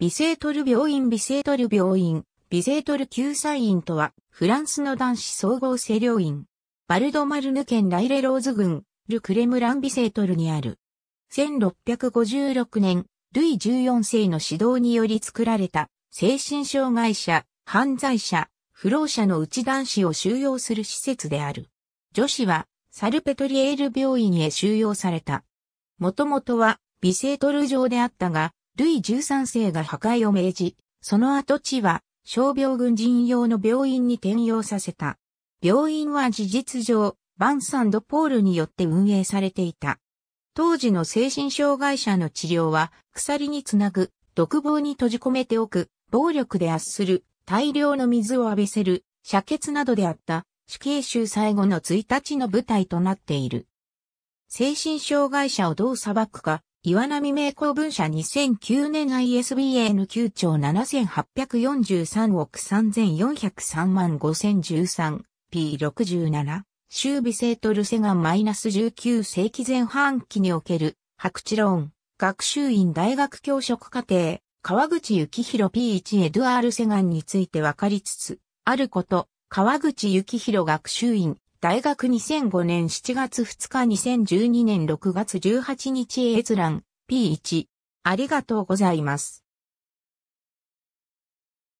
ビセートル病院ビセートル病院、ビセートル救済院とは、フランスの男子総合清療院。バルドマルヌ県ライレローズ郡、ルクレムランビセートルにある。1656年、ルイ14世の指導により作られた、精神障害者、犯罪者、不老者のうち男子を収容する施設である。女子は、サルペトリエール病院へ収容された。もともとは、ビセートル城であったが、ルイ13世が破壊を命じ、その跡地は、傷病軍人用の病院に転用させた。病院は事実上、バンサンド・ポールによって運営されていた。当時の精神障害者の治療は、鎖につなぐ、独房に閉じ込めておく、暴力で圧する、大量の水を浴びせる、射血などであった、死刑囚最後の1日の舞台となっている。精神障害者をどう裁くか、岩波名工文社2009年 ISBN 9兆7843億3403万 5013P67 周微生とルセガンマイナス19世紀前半期における白地論学習院大学教職課程川口幸宏 P1 エドゥアールセガンについて分かりつつあること川口幸宏学習院大学2005年7月2日2012年6月18日閲覧 P1 ありがとうございます。